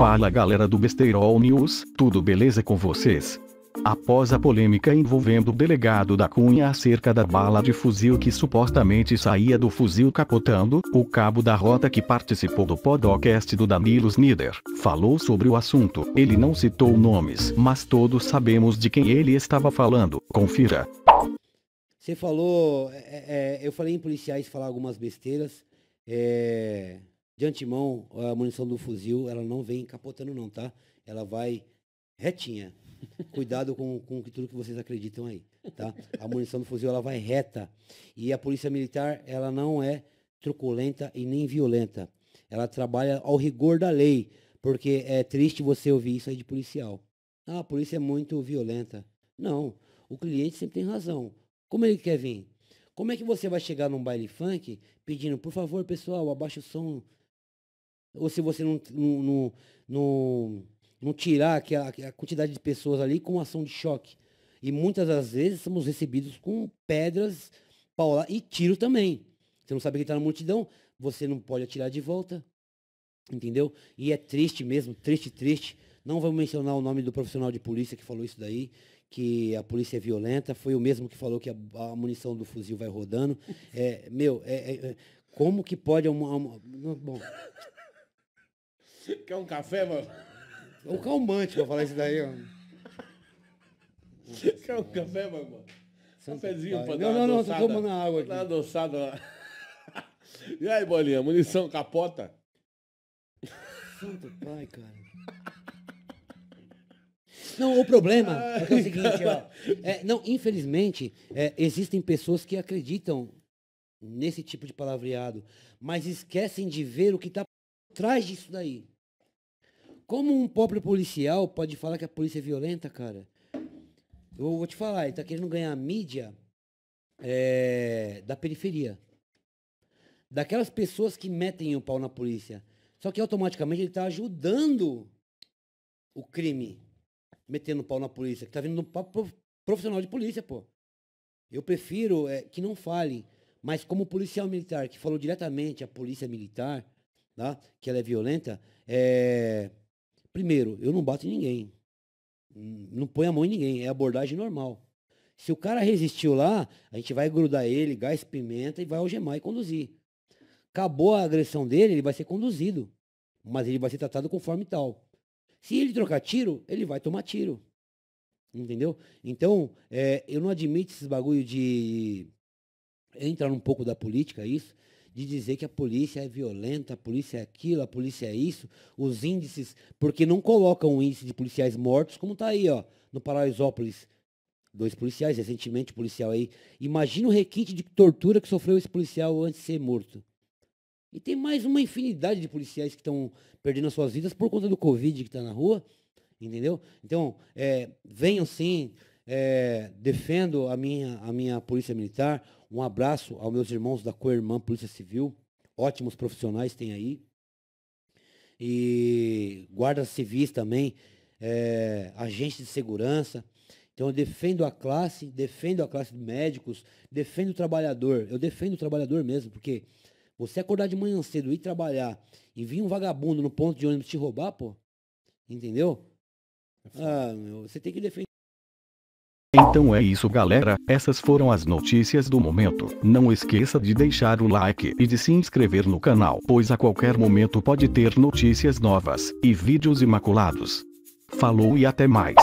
Fala galera do Besteirol News, tudo beleza com vocês? Após a polêmica envolvendo o delegado da Cunha acerca da bala de fuzil que supostamente saía do fuzil capotando, o cabo da rota que participou do podcast do Danilo Snider falou sobre o assunto. Ele não citou nomes, mas todos sabemos de quem ele estava falando. Confira. Você falou. É, é, é eu falei em policiais falar algumas besteiras. É, de antemão, a munição do fuzil, ela não vem capotando não, tá? Ela vai retinha. Cuidado com, com tudo que vocês acreditam aí, tá? A munição do fuzil, ela vai reta. E a polícia militar, ela não é truculenta e nem violenta. Ela trabalha ao rigor da lei, porque é triste você ouvir isso aí de policial. Ah, a polícia é muito violenta. Não, o cliente sempre tem razão. Como ele quer vir? Como é que você vai chegar num baile funk pedindo, por favor, pessoal, abaixa o som, ou se você não, não, não, não tirar aquela, a quantidade de pessoas ali com ação de choque. E muitas das vezes somos recebidos com pedras, paula e tiro também. Você não sabe quem está na multidão, você não pode atirar de volta. Entendeu? E é triste mesmo, triste, triste. Não vou mencionar o nome do profissional de polícia que falou isso daí, que a polícia é violenta. Foi o mesmo que falou que a, a munição do fuzil vai rodando. É, meu, é, é, é, como que pode. Uma, uma, bom, Quer um café, mano? É um calmante pra falar isso daí, mano. Quer um café, mano? Cafézinho pra dar Não, não, não, tô tomando água aqui. Dá adoçado adoçada lá. E aí, bolinha, munição capota? Santo pai, cara. Não, o problema Ai, é, é o seguinte, ó, é, não, infelizmente, é, existem pessoas que acreditam nesse tipo de palavreado, mas esquecem de ver o que está trás disso daí. Como um pobre policial pode falar que a polícia é violenta, cara? Eu vou te falar, ele tá querendo ganhar mídia é, da periferia. Daquelas pessoas que metem o pau na polícia. Só que automaticamente ele tá ajudando o crime, metendo o pau na polícia, que tá vindo um profissional de polícia, pô. Eu prefiro é, que não fale, mas como policial militar que falou diretamente à polícia é militar, tá? que ela é violenta, é... primeiro, eu não bato em ninguém. Não põe a mão em ninguém. É abordagem normal. Se o cara resistiu lá, a gente vai grudar ele, gás, pimenta e vai algemar e conduzir. Acabou a agressão dele, ele vai ser conduzido. Mas ele vai ser tratado conforme tal. Se ele trocar tiro, ele vai tomar tiro. Entendeu? Então, é, eu não admito esses bagulho de entrar um pouco da política, isso de dizer que a polícia é violenta, a polícia é aquilo, a polícia é isso, os índices, porque não colocam o índice de policiais mortos como está aí, ó, no Paraisópolis. Dois policiais, recentemente policial aí. Imagina o requinte de tortura que sofreu esse policial antes de ser morto. E tem mais uma infinidade de policiais que estão perdendo as suas vidas por conta do Covid que está na rua, entendeu? Então, é, venham sim, é, defendo a minha, a minha Polícia Militar. Um abraço aos meus irmãos da Coirmã Polícia Civil. Ótimos profissionais tem aí. E guardas civis também, é, agentes de segurança. Então eu defendo a classe, defendo a classe de médicos, defendo o trabalhador. Eu defendo o trabalhador mesmo, porque você acordar de manhã cedo, ir trabalhar e vir um vagabundo no ponto de ônibus te roubar, pô, entendeu? É ah, meu, você tem que defender. Então é isso galera, essas foram as notícias do momento. Não esqueça de deixar o like e de se inscrever no canal, pois a qualquer momento pode ter notícias novas e vídeos imaculados. Falou e até mais.